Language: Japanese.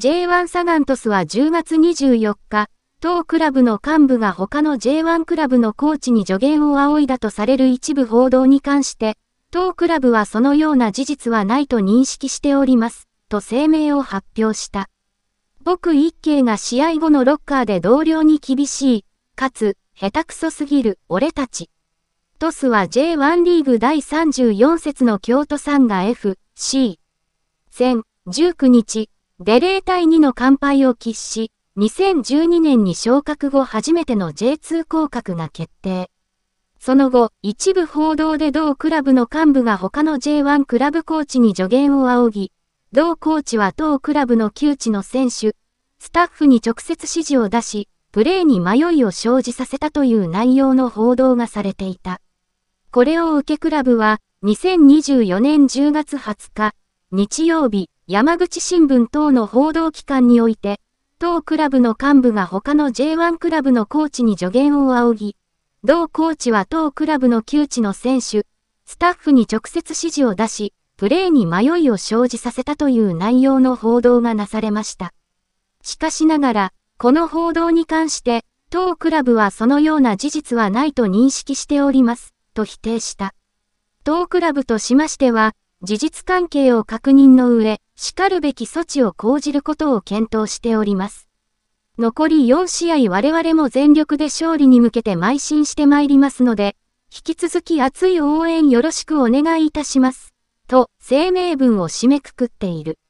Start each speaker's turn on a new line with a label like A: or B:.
A: J1 サガントスは10月24日、当クラブの幹部が他の J1 クラブのコーチに助言を仰いだとされる一部報道に関して、当クラブはそのような事実はないと認識しております、と声明を発表した。僕一慶が試合後のロッカーで同僚に厳しい、かつ、下手くそすぎる、俺たち。トスは J1 リーグ第34節の京都サンガ F、C。戦、19日、デレー対2の完敗を喫し、2012年に昇格後初めての J2 降格が決定。その後、一部報道で同クラブの幹部が他の J1 クラブコーチに助言を仰ぎ、同コーチは同クラブの窮地の選手、スタッフに直接指示を出し、プレーに迷いを生じさせたという内容の報道がされていた。これを受けクラブは、2024年10月20日、日曜日、山口新聞等の報道機関において、当クラブの幹部が他の J1 クラブのコーチに助言を仰ぎ、同コーチは当クラブの窮地の選手、スタッフに直接指示を出し、プレーに迷いを生じさせたという内容の報道がなされました。しかしながら、この報道に関して、当クラブはそのような事実はないと認識しております、と否定した。当クラブとしましては、事実関係を確認の上、しかるべき措置を講じることを検討しております。残り4試合我々も全力で勝利に向けて邁進してまいりますので、引き続き熱い応援よろしくお願いいたします。と、声明文を締めくくっている。